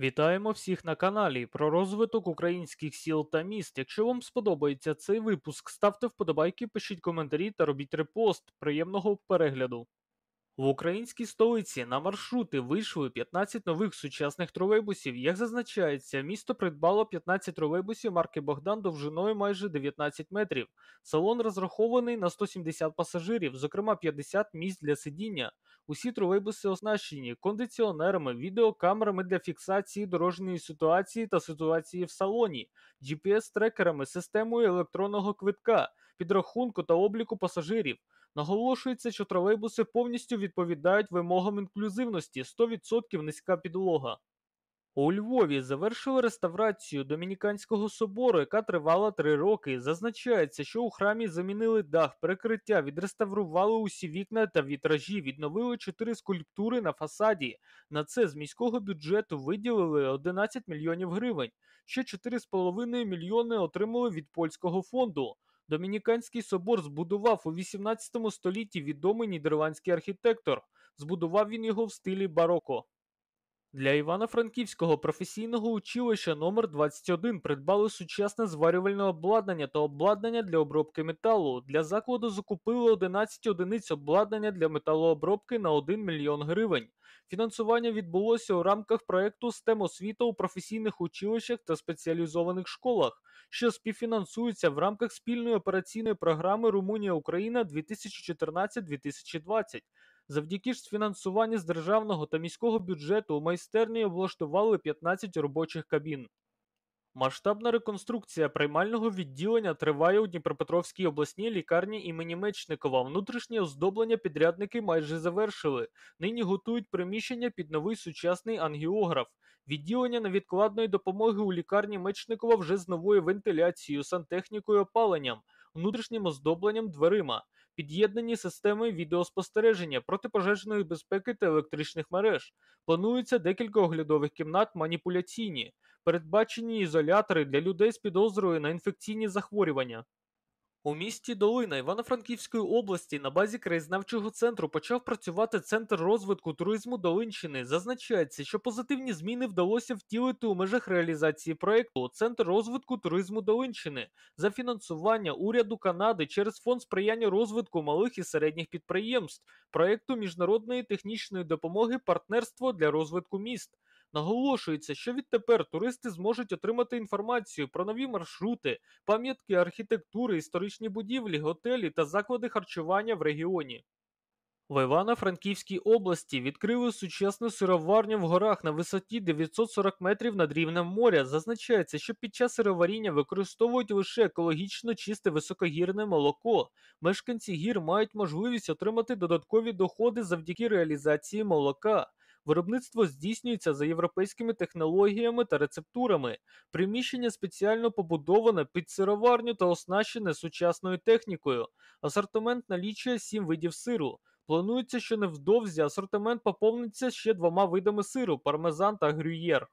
Вітаємо всіх на каналі про розвиток українських сіл та міст. Якщо вам сподобається цей випуск, ставте вподобайки, пишіть коментарі та робіть репост. Приємного перегляду. В українській столиці на маршрути вийшли 15 нових сучасних тролейбусів. Як зазначається, місто придбало 15 тролейбусів марки Богдан довжиною майже 19 метрів. Салон розрахований на 170 пасажирів, зокрема 50 місць для сидіння. Усі тролейбуси оснащені кондиціонерами, відеокамерами для фіксації дорожньої ситуації та ситуації в салоні, GPS-трекерами, системою електронного квитка, підрахунку та обліку пасажирів. Наголошується, що тролейбуси повністю відповідають вимогам інклюзивності 100% низька підлога. У Львові завершили реставрацію Домініканського собору, яка тривала три роки. Зазначається, що у храмі замінили дах, перекриття, відреставрували усі вікна та вітражі, відновили чотири скульптури на фасаді. На це з міського бюджету виділили 11 мільйонів гривень. Ще 4,5 мільйони отримали від польського фонду. Домініканський собор збудував у XVIII столітті відомий нідерландський архітектор, збудував він його в стилі бароко. Для Івано-Франківського професійного училища номер 21 придбали сучасне зварювальне обладнання та обладнання для обробки металу. Для закладу закупили 11 одиниць обладнання для металообробки на 1 мільйон гривень. Фінансування відбулося у рамках проєкту «СТЕМ освіта у професійних училищах та спеціалізованих школах, що співфінансується в рамках спільної операційної програми Румунія Україна 2014-2020. Завдяки ж фінансуванню з державного та міського бюджету у майстерні облаштували 15 робочих кабін. Масштабна реконструкція приймального відділення триває у Дніпропетровській обласній лікарні імені Мечникова. Внутрішнє оздоблення підрядники майже завершили. Нині готують приміщення під новий сучасний ангіограф. Відділення невідкладної допомоги у лікарні Мечникова вже з новою вентиляцією, сантехнікою опаленням внутрішнім оздобленням дверима, під'єднані системи відеоспостереження, протипожежної безпеки та електричних мереж. Планується декілька оглядових кімнат маніпуляційні, передбачені ізолятори для людей з підозрою на інфекційні захворювання. У місті Долина Івано-Франківської області на базі краєзнавчого центру почав працювати центр розвитку туризму Долинщини. Зазначається, що позитивні зміни вдалося втілити у межах реалізації проекту. Центр розвитку туризму Долинщини за фінансування уряду Канади через фонд сприяння розвитку малих і середніх підприємств, проекту міжнародної технічної допомоги партнерство для розвитку міст. Наголошується, що відтепер туристи зможуть отримати інформацію про нові маршрути, пам'ятки архітектури, історичні будівлі, готелі та заклади харчування в регіоні. В Івано-Франківській області відкрили сучасну сироварню в горах на висоті 940 метрів над рівнем моря. Зазначається, що під час сироваріння використовують лише екологічно чисте високогірне молоко. Мешканці гір мають можливість отримати додаткові доходи завдяки реалізації молока. Виробництво здійснюється за європейськими технологіями та рецептурами. Приміщення спеціально побудоване під сироварню та оснащене сучасною технікою. Асортимент налічує сім видів сиру. Планується, що невдовзі асортимент поповниться ще двома видами сиру пармезан та грюєр.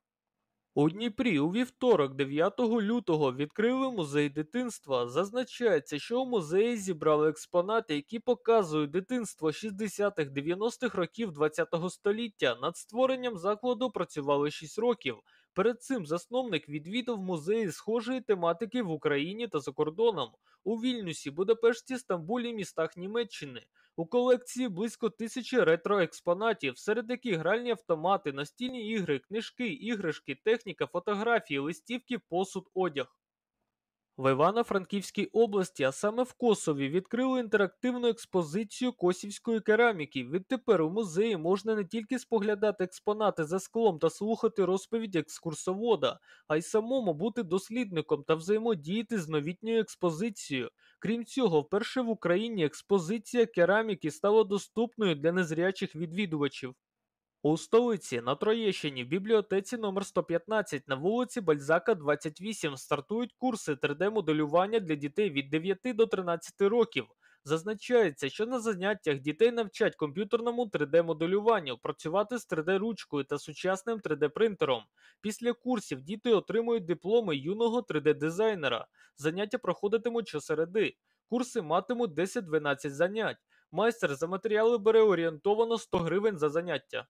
У Дніпрі у вівторок, 9 лютого, відкрили музей дитинства. Зазначається, що у музеї зібрали експонати, які показують дитинство 60-х-90-х років ХХ століття. Над створенням закладу працювали 6 років. Перед цим засновник відвідав музеї схожої тематики в Україні та за кордоном у Вільнюсі, Будапешті, Стамбулі, містах Німеччини. У колекції близько тисячі ретроекспонатів, серед яких гральні автомати, настільні ігри, книжки, іграшки, техніка, фотографії, листівки, посуд, одяг. В Івано-Франківській області, а саме в Косові, відкрили інтерактивну експозицію косівської кераміки. Відтепер у музеї можна не тільки споглядати експонати за склом та слухати розповідь екскурсовода, а й самому бути дослідником та взаємодіяти з новітньою експозицією. Крім цього, вперше в Україні експозиція кераміки стала доступною для незрячих відвідувачів. У столиці на Троєщині в бібліотеці номер 115 на вулиці Бальзака, 28 стартують курси 3D-моделювання для дітей від 9 до 13 років. Зазначається, що на заняттях дітей навчать комп'ютерному 3D-моделюванню, працювати з 3D-ручкою та сучасним 3D-принтером. Після курсів діти отримують дипломи юного 3D-дизайнера. Заняття проходитимуть щосереди. Курси матимуть 10-12 занять. Майстер за матеріали бере орієнтовано 100 гривень за заняття.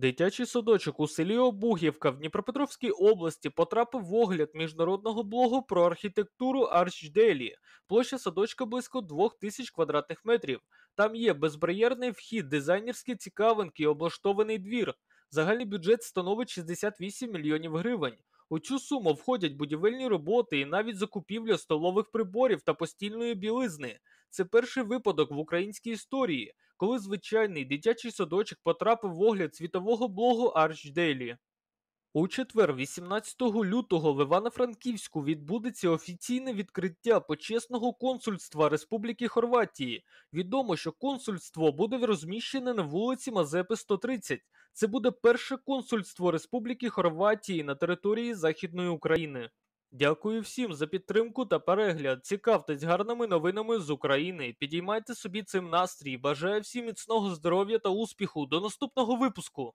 Дитячий садочок у селі Обугівка в Дніпропетровській області потрапив в огляд міжнародного блогу про архітектуру Арчделі. Площа садочка близько 2000 квадратних метрів. Там є безбар'єрний вхід, дизайнерські цікавинки, і облаштований двір. Загальний бюджет становить 68 мільйонів гривень. У цю суму входять будівельні роботи і навіть закупівля столових приборів та постільної білизни. Це перший випадок в українській історії, коли звичайний дитячий садочок потрапив в огляд світового блогу Archdaily. У четвер, 18 лютого, в Івано-Франківську відбудеться офіційне відкриття почесного консульства Республіки Хорватії. Відомо, що консульство буде розміщене на вулиці Мазепи 130. Це буде перше консульство Республіки Хорватії на території Західної України. Дякую всім за підтримку та перегляд. Цікавтесь гарними новинами з України. Підіймайте собі цим настрій. Бажаю всім міцного здоров'я та успіху. До наступного випуску.